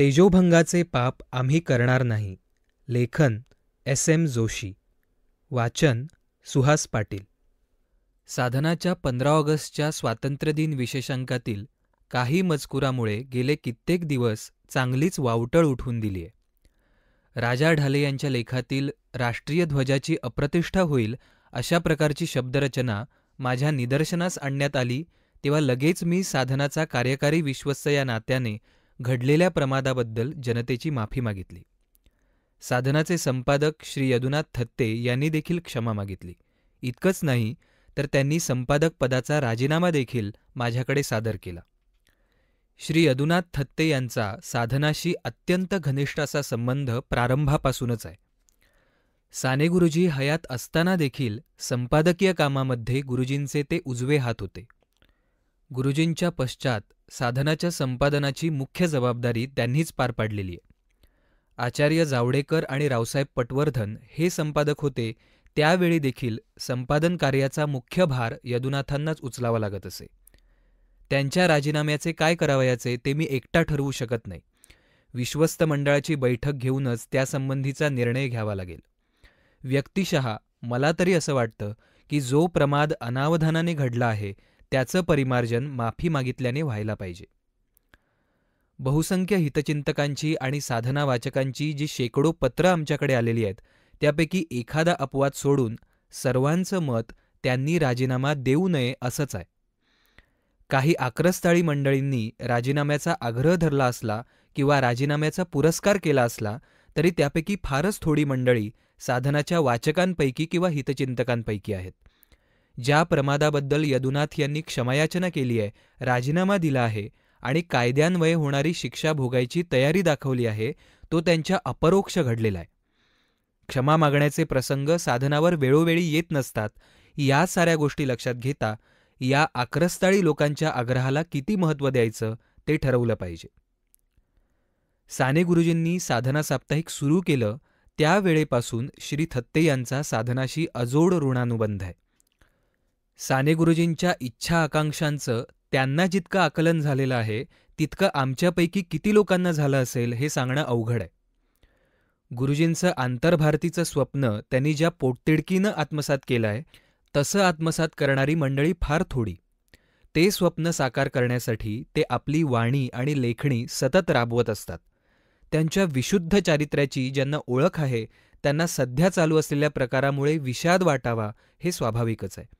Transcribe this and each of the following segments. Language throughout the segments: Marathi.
तेजोभंगाचे पाप आम्ही करणार नाही लेखन एस एम जोशी वाचन सुहास पाटील साधनाच्या पंधरा ऑगस्टच्या स्वातंत्र्यदिन विशेषांकातील काही मजकुरामुळे गेले कित्येक दिवस चांगलीच वावटळ उठून दिलीय राजा ढाले यांच्या लेखातील राष्ट्रीय ध्वजाची अप्रतिष्ठा होईल अशा प्रकारची शब्दरचना माझ्या निदर्शनास आणण्यात आली तेव्हा लगेच मी साधनाचा कार्यकारी विश्वस्त या नात्याने घडलेल्या प्रमादाबद्दल जनतेची माफी मागितली साधनाचे संपादक श्री यदुनाथ थत्ते यांनी देखील क्षमा मागितली इतकंच नाही तर त्यांनी संपादक पदाचा राजीनामा देखील माझ्याकडे सादर केला श्री यदुनाथ थत्ते यांचा साधनाशी अत्यंत घनिष्ठ असा संबंध प्रारंभापासूनच आहे साने गुरुजी हयात असताना देखील संपादकीय कामामध्ये गुरुजींचे ते उजवे हात होते गुरुजींच्या पश्चात साधनाच्या संपादनाची मुख्य जबाबदारी त्यांनीच पार पाडलेली आहे आचार्य जावडेकर आणि रावसाहेब पटवर्धन हे संपादक होते त्यावेळी देखील संपादन कार्याचा मुख्य भार यदुनाथांनाच उचलावा लागत असे त्यांच्या राजीनाम्याचे काय करावयाचे ते मी एकटा ठरवू शकत नाही विश्वस्त मंडळाची बैठक घेऊनच त्यासंबंधीचा निर्णय घ्यावा लागेल व्यक्तिशः मला तरी असं वाटतं की जो प्रमाद अनावधानाने घडला आहे त्याचं परिमार्जन माफी मागितल्याने व्हायला पाहिजे बहुसंख्य हितचिंतकांची आणि साधना वाचकांची जी शेकडो पत्रं आमच्याकडे आलेली आहेत त्यापैकी एखादा अपवाद सोडून सर्वांचं मत त्यांनी राजीनामा देऊ नये असंच आहे काही आक्रस्ताळी मंडळींनी राजीनाम्याचा आग्रह धरला असला किंवा राजीनाम्याचा पुरस्कार केला असला तरी त्यापैकी फारच थोडी मंडळी साधनाच्या वाचकांपैकी किंवा हितचिंतकांपैकी आहेत ज्या प्रमादाबद्दल यदुनाथ यांनी क्षमायाचना केली आहे राजीनामा दिला आहे आणि कायद्यान्वये होणारी शिक्षा भोगायची तयारी दाखवली आहे तो त्यांच्या अपरोक्ष घडलेला आहे क्षमा मागण्याचे प्रसंग साधनावर वेळोवेळी येत नसतात या साऱ्या गोष्टी लक्षात घेता या आक्रस्ताळी लोकांच्या आग्रहाला किती महत्त्व द्यायचं ते ठरवलं पाहिजे साने गुरुजींनी साधना साप्ताहिक सुरू केलं त्यावेळेपासून श्री थत्ते यांचा साधनाशी अजोड ऋणानुबंध आहे साने गुरुजींच्या इच्छा आकांक्षांचं त्यांना जितकं आकलन झालेलं आहे तितकं आमच्यापैकी किती लोकांना झालं असेल हे सांगणं अवघड आहे गुरुजींचं आंतरभारतीचं स्वप्न त्यांनी ज्या पोटतिडकीनं आत्मसात केलं आहे तसं आत्मसात करणारी मंडळी फार थोडी ते स्वप्न साकार करण्यासाठी ते आपली वाणी आणि लेखणी सतत राबवत असतात त्यांच्या विशुद्ध चारित्र्याची ज्यांना ओळख आहे त्यांना सध्या चालू असलेल्या प्रकारामुळे विषाद वाटावा हे स्वाभाविकच आहे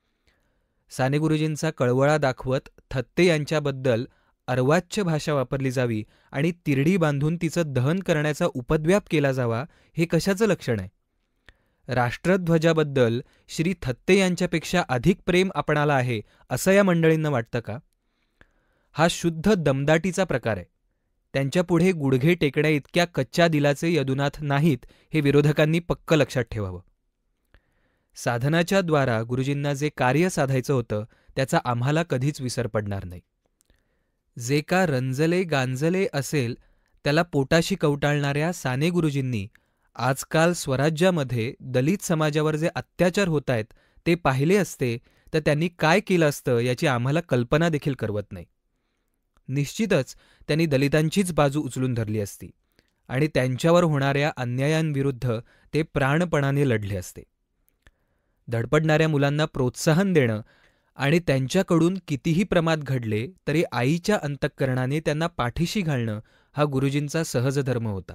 साने गुरुजींचा कळवळा दाखवत थत्ते यांच्याबद्दल अर्वाच्य भाषा वापरली जावी आणि तिरडी बांधून तिचं दहन करण्याचा उपद्व्याप केला जावा हे कशाचं लक्षण आहे राष्ट्रध्वजाबद्दल श्री थत्ते यांच्यापेक्षा अधिक प्रेम आपणाला आहे असं या मंडळींना वाटतं का हा शुद्ध दमदाटीचा प्रकार आहे त्यांच्यापुढे गुडघे टेकण्या इतक्या कच्च्या दिलाचे यदुनाथ नाहीत हे विरोधकांनी पक्क लक्षात ठेवावं साधनाच्या द्वारा गुरुजींना जे कार्य साधायचं होतं त्याचा आम्हाला कधीच विसर पडणार नाही जे का रंजले गांजले असेल त्याला पोटाशी कवटाळणाऱ्या साने गुरुजींनी आजकाल स्वराज्यामध्ये दलित समाजावर जे अत्याचार होत आहेत ते पाहिले असते तर त्यांनी काय केलं असतं याची आम्हाला कल्पना देखील करवत नाही निश्चितच त्यांनी दलितांचीच बाजू उचलून धरली असती आणि त्यांच्यावर होणाऱ्या अन्यायांविरुद्ध ते प्राणपणाने लढले असते धडपडणाऱ्या मुलांना प्रोत्साहन देणं आणि त्यांच्याकडून कितीही प्रमाद घडले तरी आईच्या अंतःकरणाने त्यांना पाठीशी घालणं हा गुरुजींचा सहज धर्म होता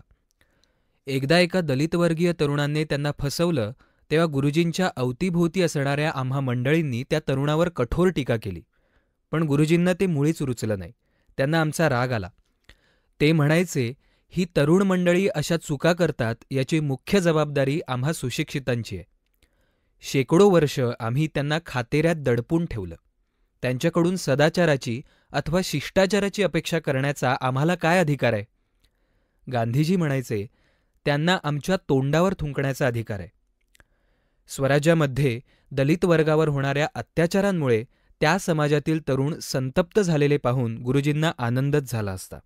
एकदा एका दलितवर्गीय तरुणाने त्यांना फसवलं तेव्हा गुरुजींच्या अवतीभोवती असणाऱ्या आम्हा मंडळींनी त्या तरुणावर कठोर टीका केली पण गुरुजींना ते मुळीच रुचलं नाही त्यांना आमचा राग आला ते म्हणायचे ही तरुण मंडळी अशा चुका करतात याची मुख्य जबाबदारी आम्हा सुशिक्षितांची आहे शेकडो वर्ष आम्ही त्यांना खातेऱ्यात दडपून ठेवलं त्यांच्याकडून सदाचाराची अथवा शिष्टाचाराची अपेक्षा करण्याचा आम्हाला काय अधिकार आहे गांधीजी म्हणायचे त्यांना आमच्या तोंडावर थुंकण्याचा अधिकार आहे स्वराज्यामध्ये दलित वर्गावर होणाऱ्या अत्याचारांमुळे त्या समाजातील तरुण संतप्त झालेले पाहून गुरुजींना आनंदच झाला असता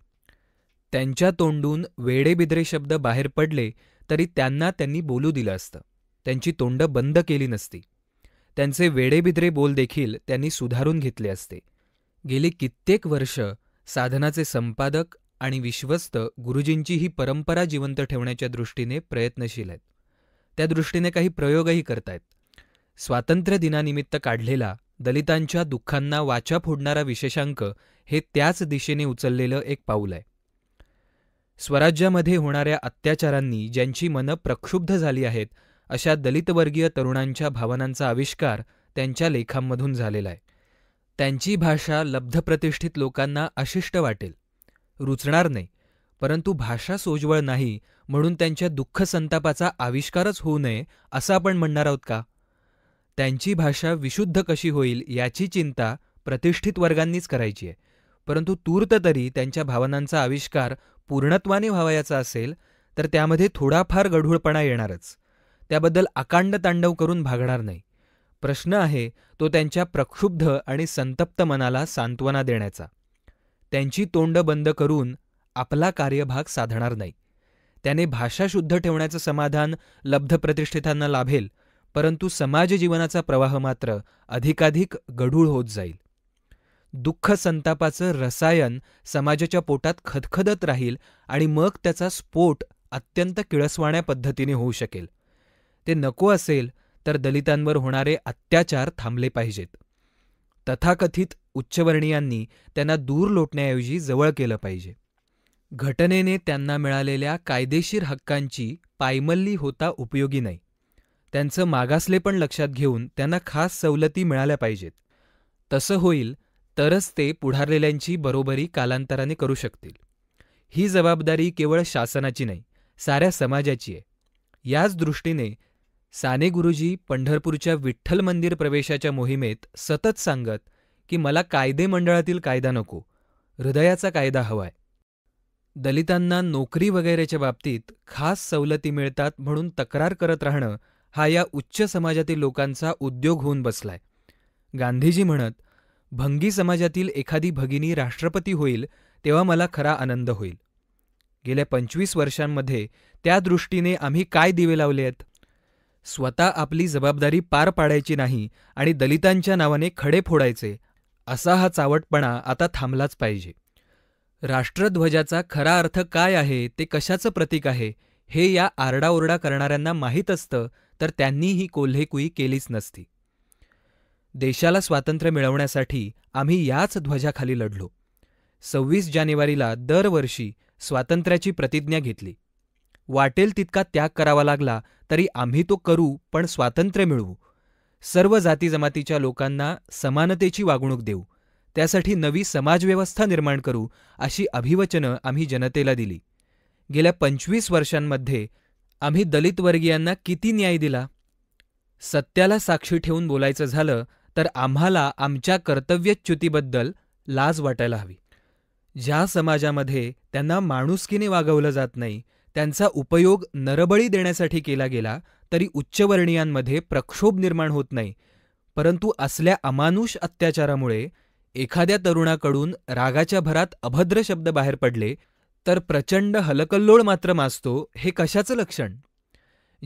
त्यांच्या तोंडून वेडेबिद्रे शब्द बाहेर पडले तरी त्यांना त्यांनी बोलू दिलं असतं त्यांची तोंडं बंद केली नसती त्यांचे वेडेबिद्रे बोल देखील त्यांनी सुधारून घेतले असते गेली कित्येक वर्ष साधनाचे संपादक आणि विश्वस्त गुरुजींची ही परंपरा जिवंत ठेवण्याच्या दृष्टीने प्रयत्नशील आहेत त्या दृष्टीने काही प्रयोगही करतायत स्वातंत्र्य दिनानिमित्त काढलेला दलितांच्या दुःखांना वाचा फोडणारा विशेषांक हे त्याच दिशेने उचललेलं एक पाऊल आहे स्वराज्यामध्ये होणाऱ्या अत्याचारांनी ज्यांची मनं प्रक्षुब्ध झाली आहेत अशा दलितवर्गीय तरुणांच्या भावनांचा आविष्कार त्यांच्या लेखांमधून झालेला आहे त्यांची भाषा लब्धप्रतिष्ठित लोकांना अशिष्ट वाटेल रुचणार नाही परंतु भाषा सोजवळ नाही म्हणून त्यांच्या दुःख संतापाचा आविष्कारच होऊ नये असं आपण म्हणणार आहोत का त्यांची भाषा विशुद्ध कशी होईल याची चिंता प्रतिष्ठित वर्गांनीच करायची आहे परंतु तूर्त तरी त्यांच्या भावनांचा आविष्कार पूर्णत्वाने व्हावायचा असेल तर त्यामध्ये थोडाफार गढूळपणा येणारच त्याबद्दल आकांड तांडव करून भागणार नाही प्रश्न आहे तो त्यांच्या प्रक्षुब्ध आणि संतप्त मनाला सांत्वना देण्याचा त्यांची तोंड बंद करून आपला कार्यभाग साधणार नाही त्याने भाषा शुद्ध ठेवण्याचं समाधान लब्ध प्रतिष्ठितांना लाभेल परंतु समाज जीवनाचा प्रवाह मात्र अधिकाधिक गढूळ होत जाईल दुःख संतापाचं रसायन समाजाच्या पोटात खदखदत राहील आणि मग त्याचा स्फोट अत्यंत किळसवाण्या पद्धतीने होऊ शकेल ते नको असेल तर दलितांवर होणारे अत्याचार थांबले पाहिजेत तथाकथित उच्चवर्णीयांनी त्यांना दूर लोटण्याऐवजी जवळ केलं पाहिजे घटनेने त्यांना मिळालेल्या कायदेशीर हक्कांची पायमल्ली होता उपयोगी नाही त्यांचं मागासले पण लक्षात घेऊन त्यांना खास सवलती मिळाल्या पाहिजेत तसं होईल तरच ते पुढारलेल्यांची बरोबरी कालांतराने करू शकतील ही जबाबदारी केवळ शासनाची नाही साऱ्या समाजाची आहे याच दृष्टीने साने गुरुजी पंढरपूरच्या विठ्ठल मंदिर प्रवेशाच्या मोहिमेत सतत सांगत की मला कायदे मंडळातील कायदा नको हृदयाचा कायदा हवाय दलितांना नोकरी वगैरेच्या बाबतीत खास सवलती मिळतात म्हणून तक्रार करत राहणं हा या उच्च समाजातील लोकांचा उद्योग होऊन बसलाय गांधीजी म्हणत भंगी समाजातील एखादी भगिनी राष्ट्रपती होईल तेव्हा मला खरा आनंद होईल गेल्या पंचवीस वर्षांमध्ये त्या दृष्टीने आम्ही काय दिवे लावले आहेत स्वतः आपली जबाबदारी पार पाडायची नाही आणि दलितांच्या नावाने खडे फोडायचे असा हा चावटपणा आता थांबलाच पाहिजे राष्ट्रध्वजाचा खरा अर्थ काय आहे ते कशाचं प्रतीक आहे हे या आरडाओरडा करणाऱ्यांना माहीत असतं तर त्यांनी ही कोल्हेकुई केलीच नसती देशाला स्वातंत्र्य मिळवण्यासाठी आम्ही याच ध्वजाखाली लढलो सव्वीस जानेवारीला दरवर्षी स्वातंत्र्याची प्रतिज्ञा घेतली वाटेल तितका त्याग करावा लागला तरी आम्ही तो करू पण स्वातंत्र्य मिळवू सर्व जाती जमातीच्या लोकांना समानतेची वागणूक देऊ त्यासाठी नवी समाजव्यवस्था निर्माण करू अशी अभिवचनं आम्ही जनतेला दिली गेल्या पंचवीस वर्षांमध्ये आम्ही दलित वर्गीयांना किती न्याय दिला सत्याला साक्षी ठेवून बोलायचं झालं तर आम्हाला आमच्या कर्तव्यच्युतीबद्दल लाज वाटायला हवी ज्या समाजामध्ये त्यांना माणुसकीने वागवलं जात नाही त्यांचा उपयोग नरबळी देण्यासाठी केला गेला तरी उच्चवर्णीयांमध्ये प्रक्षोभ निर्माण होत नाही परंतु असल्या अमानुष अत्याचारामुळे एखाद्या तरुणाकडून रागाच्या भरात अभद्र शब्द बाहेर पडले तर प्रचंड हलकल्लोळ मात्र माजतो हे कशाचं लक्षण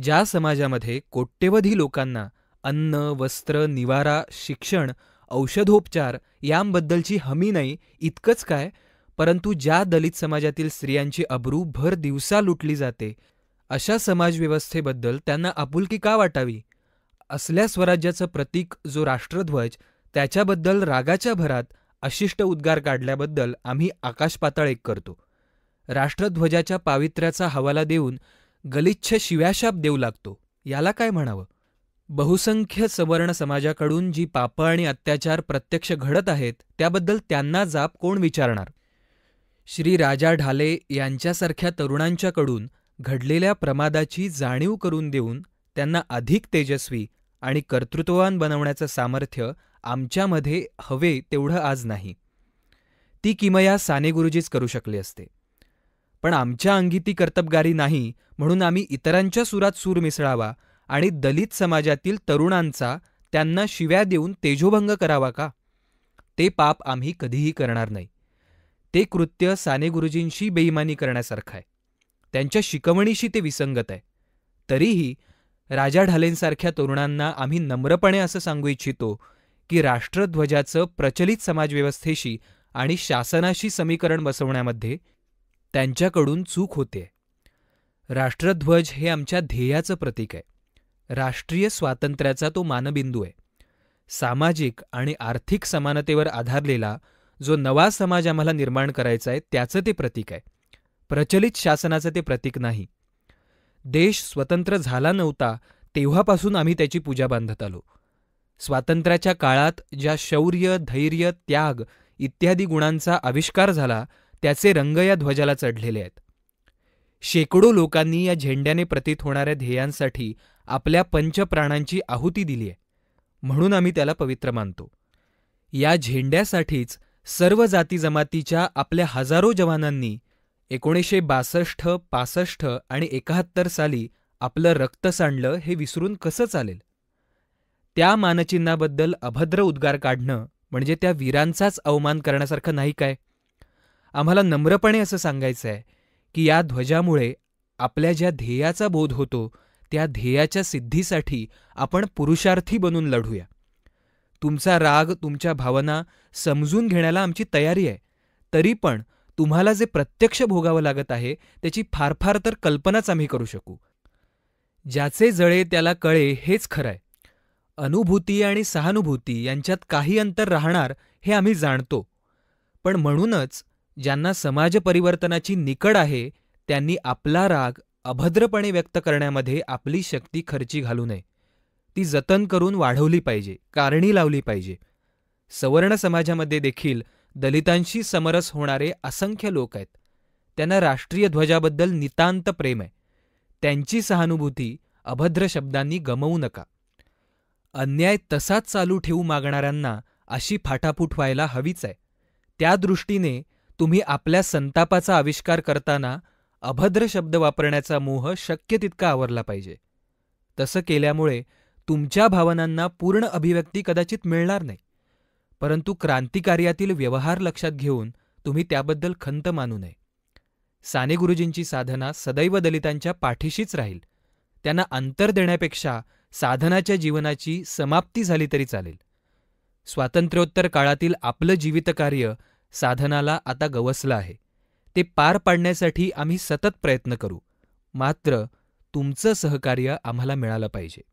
ज्या समाजामध्ये कोट्यवधी लोकांना अन्न वस्त्र निवारा शिक्षण औषधोपचार यांबद्दलची हमी नाही इतकंच काय परंतु ज्या दलित समाजातील स्त्रियांची अब्रू भर दिवसा लुटली जाते अशा समाजव्यवस्थेबद्दल त्यांना आपुलकी का वाटावी असल्या स्वराज्याचं प्रतीक जो राष्ट्रध्वज त्याच्याबद्दल रागाच्या भरात अशिष्ट उद्गार काढल्याबद्दल आम्ही आकाशपाताळ एक करतो राष्ट्रध्वजाच्या पावित्र्याचा हवाला देऊन गलिच्छ शिव्याशाप देऊ लागतो याला काय म्हणावं बहुसंख्य सवर्ण समाजाकडून जी पापं आणि अत्याचार प्रत्यक्ष घडत आहेत त्याबद्दल त्यांना जाप कोण विचारणार श्री राजा ढाले यांच्यासारख्या तरुणांच्याकडून घडलेल्या प्रमादाची जाणीव करून देऊन त्यांना अधिक तेजस्वी आणि कर्तृत्ववान बनवण्याचं सामर्थ्य आमच्यामध्ये हवे तेवढं आज नाही ती किमया साने गुरुजीच करू शकले असते पण आमच्या अंगी ती कर्तबगारी नाही म्हणून आम्ही इतरांच्या सुरात सूर मिसळावा आणि दलित समाजातील तरुणांचा त्यांना शिव्या देऊन तेजोभंग करावा का ते पाप आम्ही कधीही करणार नाही ते कृत्य साने गुरुजींशी बेईमानी करण्यासारखं आहे त्यांच्या शिकवणीशी ते विसंगत आहे तरीही राजा ढालेंसारख्या तरुणांना आम्ही नम्रपणे असं सांगू इच्छितो की राष्ट्रध्वजाचं प्रचलित समाजव्यवस्थेशी आणि शासनाशी समीकरण बसवण्यामध्ये त्यांच्याकडून चूक होते राष्ट्रध्वज हे आमच्या ध्येयाचं प्रतीक आहे राष्ट्रीय स्वातंत्र्याचा तो मानबिंदू आहे सामाजिक आणि आर्थिक समानतेवर आधारलेला जो नवा समाज आम्हाला निर्माण करायचा आहे त्याचं ते प्रतीक आहे प्रचलित शासनाचं ते प्रतीक नाही देश स्वतंत्र झाला नव्हता तेव्हापासून आम्ही त्याची पूजा बांधत आलो स्वातंत्र्याच्या काळात ज्या शौर्य धैर्य त्याग इत्यादी गुणांचा आविष्कार झाला त्याचे रंग या ध्वजाला चढलेले आहेत शेकडो लोकांनी या झेंड्याने प्रतीत होणाऱ्या ध्येयांसाठी आपल्या पंचप्राणांची आहुती दिली आहे म्हणून आम्ही त्याला पवित्र मानतो या झेंड्यासाठीच सर्व जाती जमातीच्या आपल्या हजारो जवानांनी एकोणीसशे बासष्ट पासष्ट आणि एकाहत्तर साली आपलं रक्त सांडलं हे विसरून कसं चालेल त्या मानचिन्हाबद्दल अभद्र उद्गार काढणं म्हणजे त्या वीरांचाच अवमान करण्यासारखं नाही काय आम्हाला नम्रपणे असं सांगायचं आहे की या ध्वजामुळे आपल्या ज्या ध्येयाचा बोध होतो त्या ध्येयाच्या सिद्धीसाठी आपण पुरुषार्थी बनून लढूया तुमचा राग, तुमच्या भावना समजून घेण्याला आमची तयारी आहे, तरी पण तुम्हाला जे प्रत्यक्ष भोगावं लागत आहे त्याची फार फार तर कल्पनाच आम्ही करू शकू. ज्याचे जळे त्याला कळे हेच खरंय. अनुभूती आणि सहानुभूती यांच्यात काही अंतर राहणार हे आम्ही जाणतो, पण म्हणूनच ज्यांना समाज परिवर्तनाची निकड आहे त्यांनी आपला राग अभद्रपणे व्यक्त करण्यामध्ये आपली शक्ती खर्ची घालू नये ती जतन करून वाढवली पाहिजे कारणी लावली पाहिजे सवर्ण समाजामध्ये देखील दलितांशी समरस होणारे असंख्य लोक आहेत त्यांना राष्ट्रीय ध्वजाबद्दल नितांत प्रेम आहे त्यांची सहानुभूती अभद्र शब्दांनी गमवू नका अन्याय तसाच चालू ठेवू मागणाऱ्यांना अशी फाटाफूट व्हायला हवीच आहे त्या दृष्टीने तुम्ही आपल्या संतापाचा आविष्कार करताना अभद्र शब्द वापरण्याचा मोह शक्य तितका आवरला पाहिजे तसं केल्यामुळे तुमच्या भावनांना पूर्ण अभिव्यक्ती कदाचित मिळणार नाही परंतु क्रांतिकार्यातील व्यवहार लक्षात घेऊन तुम्ही त्याबद्दल खंत मानू नये साने गुरुजींची साधना सदैव दलितांच्या पाठीशीच राहील त्यांना अंतर देण्यापेक्षा साधनाच्या जीवनाची समाप्ती झाली तरी चालेल स्वातंत्र्योत्तर काळातील आपलं जीवितकार्य साधनाला आता गवसलं आहे ते पार पाडण्यासाठी आम्ही सतत प्रयत्न करू मात्र तुमचं सहकार्य आम्हाला मिळालं पाहिजे